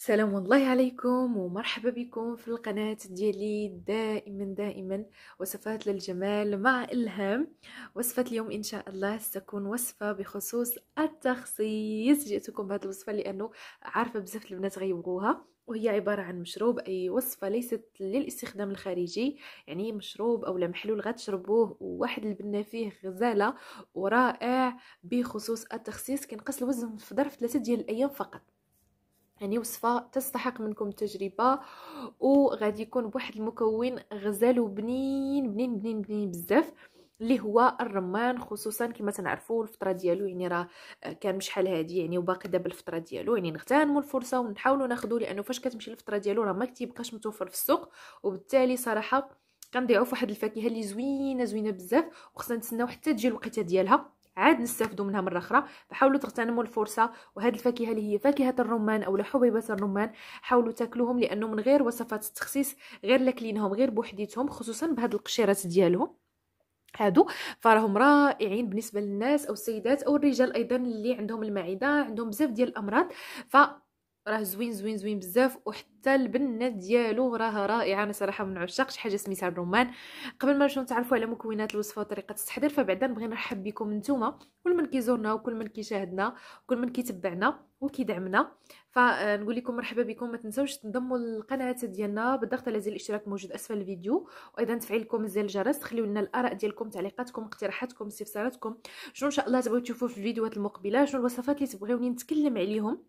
سلام الله عليكم ومرحبا بكم في القناة ديالي دائما دائما وصفات للجمال مع إلهام وصفة اليوم إن شاء الله ستكون وصفة بخصوص التخصيص جئتكم بهذه الوصفة لأنه عارفة بزاف البنات غيبغوها وهي عبارة عن مشروب أي وصفة ليست للاستخدام الخارجي يعني مشروب أو محلول غتشربوه وواحد البنة فيه غزالة ورائع بخصوص التخسيس كنقص الوزن في ظرف ثلاثة ديال الأيام فقط يعني وصفة تستحق منكم التجربة وغادي يكون بواحد المكون غزال وبنين بنين بنين بنين بزاف اللي هو الرمان خصوصا كما تنعرفوا الفتره ديالو يعني راه آه، كان شحال هادي يعني وباقي دابا الفتره ديالو يعني نغتنموا الفرصه ونحاولوا ناخذوا لانه فاش كتمشي الفتره ديالو راه ما كيبقاش متوفر في السوق وبالتالي صراحه كنضيعوا واحد الفاكهه اللي زوينه زوينه بزاف وخصنا نتسناو حتى تجي الوقيته ديالها عاد نستافدوا منها مره اخرى فحاولوا تغتنموا الفرصه وهذه الفاكهه اللي هي فاكهه الرمان او حبيبه الرمان حاولوا تاكلوهم لانه من غير وصفات التخسيس غير لاكلينهم غير بوحديتهم خصوصا بهاد القشيرات ديالهم هادو فراهم رائعين بالنسبه للناس او السيدات او الرجال ايضا اللي عندهم المعده عندهم بزاف ديال الامراض ف راه زوين زوين زوين بزاف وحتى البنه ديالو راه رائعه انا صراحه من عشاق شي حاجه سميتها الرمان قبل ما نمشيو نتعرفوا على مكونات الوصفه وطريقه التحضير فبعدا نبغي نرحب بكم نتوما كل من كيزورنا وكل من كيشاهدنا وكل من كيتبعنا وكيدعمنا فنقول لكم مرحبا بكم ما تنساوش تنضموا للقناه ديالنا بالضغط على زر الاشتراك موجود اسفل الفيديو وايضا تفعيل لكم زر الجرس خليو لنا الاراء ديالكم تعليقاتكم اقتراحاتكم استفساراتكم شنو ان شاء الله تبغيو تشوفوا في الفيديوهات المقبله شنو الوصفات اللي تبغيوني نتكلم عليهم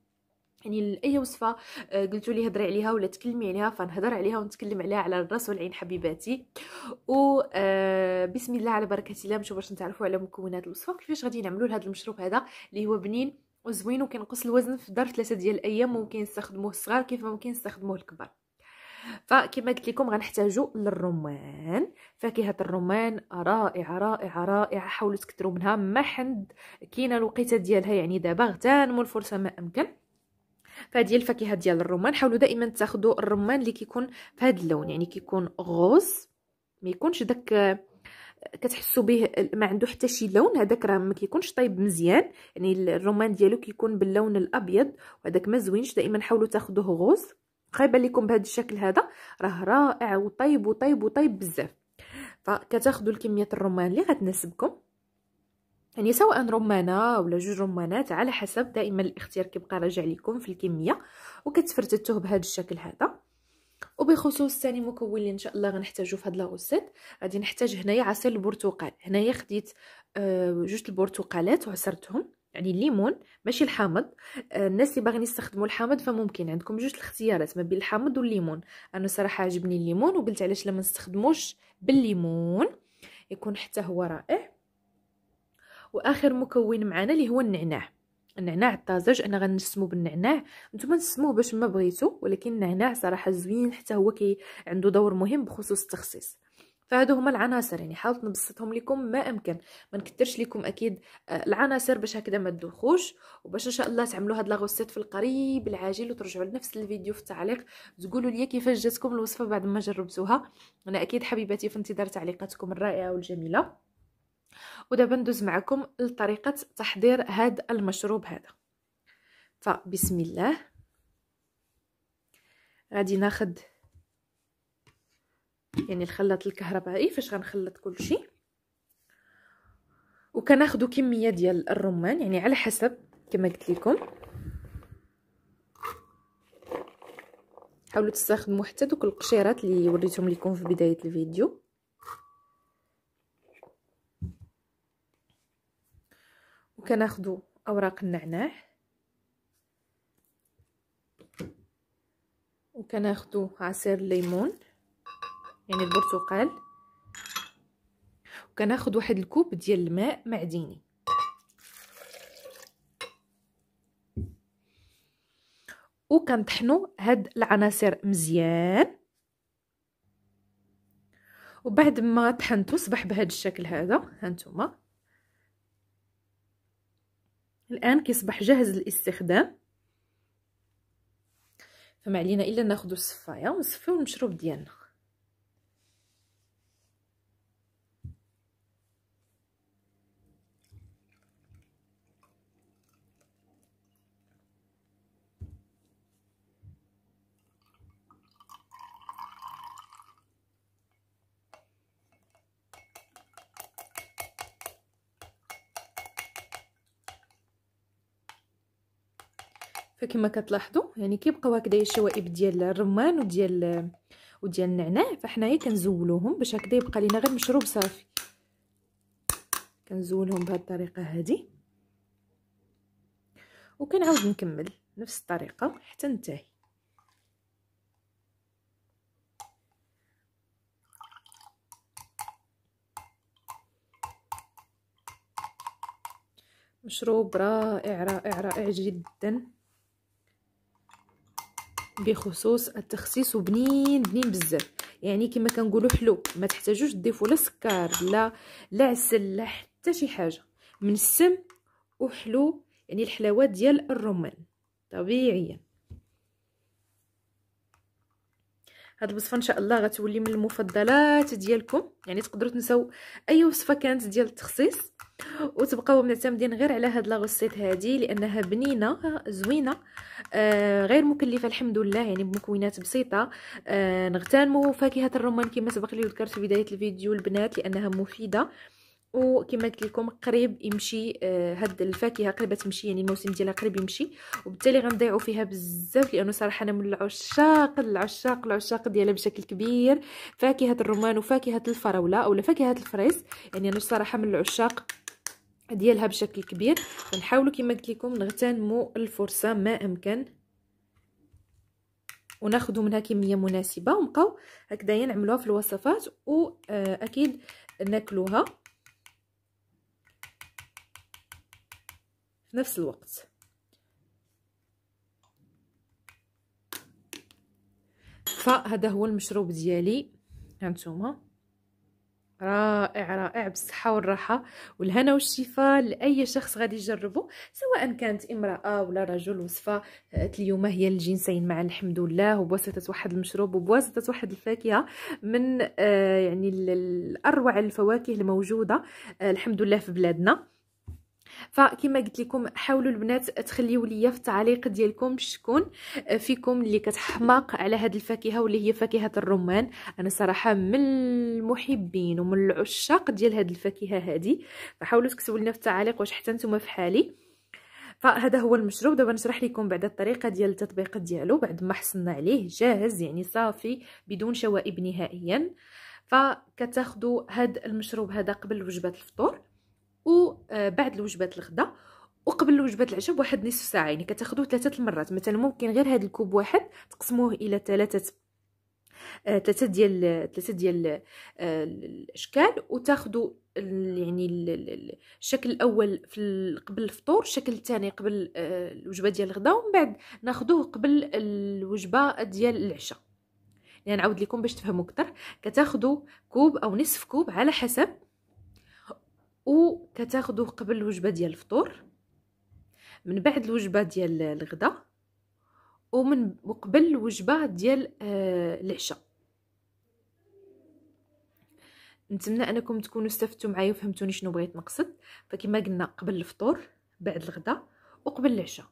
يعني اي وصفه آه، قلتوا لي هضري عليها ولا تكلمي عليها فنهضر عليها ونتكلم عليها على الراس والعين حبيباتي و آه، بسم الله على بركه الله نشوف باش نتعرفوا على مكونات الوصفه كيفاش غادي نعملوا لهذا المشروب هذا اللي هو بنين وزوين وكنقص الوزن في ظرف ثلاثه ديال الايام ممكن نستخدموه الصغار كيف ممكن نستخدموه الكبار فكما قلت لكم غنحتاجوا للرمان فاكهه الرمان رائعه رائعه رائعه حاولوا تكثروا منها ما حد كاينه الوقيته ديالها يعني دابا غتنمو الفرصه ما امكن فهذه الفاكهه ديال الرمان حاولوا دائما تاخذوا الرمان اللي كيكون هذا اللون يعني كيكون غوز ما يكونش داك كتحسوا به ما عنده حتى شي لون هذاك راه ما كيكونش طايب مزيان يعني الرمان ديالو كيكون باللون الابيض وهذاك ما زوينش دائما حاولوا تاخذوه غوز خايبه لكم بهذا الشكل هذا راه رائع وطيب وطيب وطيب بزاف فكتاخذوا الكميه الرمان اللي غتناسبكم يعني سواء رمانه ولا جوج رمانات على حسب دائما الاختيار كيبقى راجع لكم في الكميه وكتفرتتوه بهذا الشكل هذا وبخصوص ثاني مكون اللي ان شاء الله غنحتاجو في هاد لاغوسيت غادي نحتاج هنايا عصير البرتقال هنايا خديت آه، جوج البرتقالات وعصرتهم يعني الليمون ماشي الحامض آه، الناس اللي باغيين يستخدموا الحامض فممكن عندكم جوج الاختيارات ما بين الحامض والليمون انا صراحه عجبني الليمون وقلت علاش لا ما نستخدموش بالليمون يكون حتى هو رائع واخر مكون معنا اللي هو النعناع النعناع الطازج انا غنسمو بالنعناع نتوما نسموه باش ما بغيتو ولكن النعناع صراحه زوين حتى هو كي عنده دور مهم بخصوص التخصيص فهادو هما العناصر يعني حاولت نبسطهم لكم ما امكن ما نكثرش لكم اكيد آه، العناصر باش هكذا ما تدوخوش وباش ان شاء الله تعملوا هاد لاغوسيت في القريب العاجل وترجعوا لنفس الفيديو في التعليق تقولوا لي كيفاش جاتكم الوصفه بعد ما جربتوها انا اكيد حبيباتي في انتظار تعليقاتكم الرائعه والجميله ودابا ندوز معكم لطريقه تحضير هذا المشروب هذا فبسم الله غادي ناخد يعني الخلاط الكهربائي فاش غنخلط كلشي وكناخدو كميه ديال الرمان يعني على حسب كما قلت لكم حاولوا تستخدموا حتى دوك القشيرات اللي وريتهم لكم في بدايه الفيديو وكناخذوا اوراق النعناع وكناخذوا عصير الليمون يعني البرتقال وكناخذ واحد الكوب ديال الماء معدني وكنطحنوا هاد العناصر مزيان وبعد ما طحنتو صبح بهاد الشكل هذا هانتوما الان كيصبح جاهز للاستخدام فما علينا الا ناخذ الصفايه ونصفيو المشروب ديالنا فكما كتلاحظوا يعني كيبقاو هكذا الشوائب ديال الرمان وديال وديال النعناع فحنايا كنزولوهم باش هكذا يبقى لينا غير مشروب صافي كنزولهم بهذه الطريقه هذه وكنعاود نكمل نفس الطريقه حتى ننتهي مشروب رائع رائع رائع جدا بخصوص التخسيس وبنين بنين بزاف يعني كما كنقولوا حلو ما تحتاجوش تضيفوا لا سكر لا لا عسل لا حتى شي حاجه من السم وحلو يعني الحلاوه ديال الرمان طبيعيا هاد الوصفه ان شاء الله غتولي من المفضلات ديالكم يعني تقدروا تنساو اي وصفه كانت ديال التخصيص وتبقاو معتمدين غير على هاد لا غوسيت هادي لانها بنينه زوينه آه غير مكلفه الحمد لله يعني بمكونات بسيطه آه نغتنموا فاكهه الرمان كما سبق لي ذكرت في بدايه الفيديو البنات لانها مفيده وكما قلت لكم قريب يمشي آه، هاد الفاكهه قريبه تمشي يعني الموسم ديالها قريب يمشي وبالتالي غنضيعوا فيها بزاف لانه صراحه انا من العشاق العشاق العشاق ديالها بشكل كبير فاكهه الرمان وفاكهه الفراوله اولا فاكهه الفريز يعني انا صراحه من العشاق ديالها بشكل كبير نحاولوا كما قلت لكم نغتنموا الفرصه ما امكن وناخذوا منها كميه مناسبه ونبقاو هكذايا نعملوها في الوصفات واكيد آه، ناكلوها في نفس الوقت فهذا هو المشروب ديالي هانتوما رائع رائع بالصحة والراحة والهنا والشفاء لأي شخص غادي يجربه سواء كانت امرأة ولا رجل وصفة اليوم هي الجنسين مع الحمد لله وبواسطة واحد المشروب وبواسطة واحد الفاكهة من آه، يعني الأروع الفواكه الموجودة آه، الحمد لله في بلادنا فكما قلت لكم حاولوا البنات تخليو ليا في التعليق ديالكم شكون فيكم اللي كتحماق على هاد الفاكهه واللي هي فاكهه الرمان انا صراحه من المحبين ومن العشاق ديال هاد الفاكهه هادي فحاولوا تكتبوا لنا في التعليق واش حتى نتوما في حالي فهذا هو المشروب دابا نشرح لكم بعد الطريقه ديال التطبيق ديالو بعد ما حصلنا عليه جاهز يعني صافي بدون شوائب نهائيا فكتاخذوا هذا المشروب هذا قبل وجبه الفطور آه، بعد الوجبات الغداء وقبل وجبه العشاء بواحد نصف ساعه يعني كتاخذوه ثلاثه المرات مثلا ممكن غير هذا الكوب واحد تقسموه الى ثلاثه آه، ثلاثه ديال ثلاثه ديال آه، الاشكال وتاخذوا يعني الشكل الاول في قبل الفطور الشكل الثاني قبل الوجبه ديال الغداء ومن بعد ناخذوه قبل الوجبه ديال العشاء يعني نعاود لكم باش تفهموا اكثر كتاخذوا كوب او نصف كوب على حسب وكتاخذوه قبل الوجبه ديال الفطور من بعد الوجبه ديال الغداء ومن وقبل الوجبه ديال آه العشاء نتمنى انكم تكونوا استفدتوا معايا وفهمتوني شنو بغيت نقصد فكما قلنا قبل الفطور بعد الغداء وقبل العشاء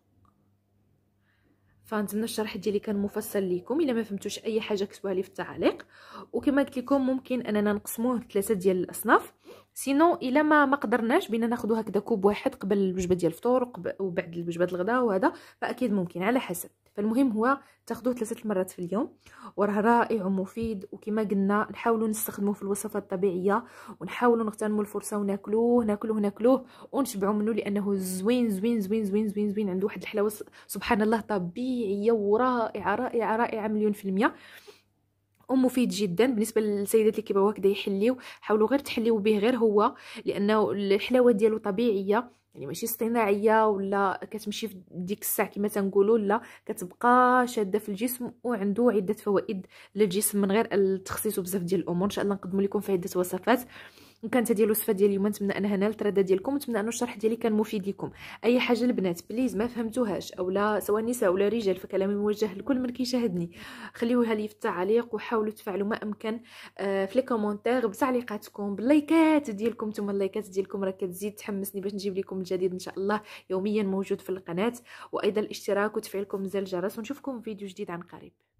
فنتمنى الشرح ديالي كان مفصل ليكم الا ما فهمتوش اي حاجه كتبوها لي في التعاليق وكما قلت لكم ممكن اننا نقسموه ثلاثه ديال الاصناف سينو الا ما ما قدرناش بينا ناخذو هكذا كوب واحد قبل الوجبه ديال الفطور وبعد الوجبه الغداء وهذا فاكيد ممكن على حسب فالمهم هو تاخذوه ثلاثه المرات في اليوم وراه رائع ومفيد وكما قلنا نحاولوا نستخدموه في الوصفات الطبيعيه ونحاولوا نغتنموا الفرصه وناكلوه ناكلوه ناكلوه ونشبعوا منه لانه زوين زوين زوين زوين زوين زوين عنده واحد الحلاوه سبحان الله طبيعيه ورائعه رائعه رائعه مليون في الميه ومفيد جدا بالنسبه للسيدات اللي كيبغيو هكذا يحليو حاولوا غير تحليو به غير هو لانه الحلاوه ديالو طبيعيه يعني ماشي اصطناعيه ولا كتمشي في ديك الساعه كما تنقولوا لا كتبقى شاده في الجسم وعنده عده فوائد للجسم من غير التخصيص بزاف ديال الامور ان شاء الله نقدم لكم في عده وصفات وكانت هذه الوصفه ديال اليوم نتمنى انها نالت رده ديالكم ونتمنى ان الشرح ديالي كان مفيد لكم اي حاجه البنات بليز ما فهمتوهاش اولا سواء نساء ولا رجال فكلامي موجه لكل من كيشاهدني خليوها لي في التعليق وحاولوا تفعلوا ما امكن آه، في لي كومونتير بتعليقاتكم باللايكات ديالكم ثم اللايكات ديالكم راه كتزيد تحمسني باش نجيب لكم الجديد ان شاء الله يوميا موجود في القناه وايضا الاشتراك وتفعيل زر الجرس ونشوفكم في فيديو جديد عن قريب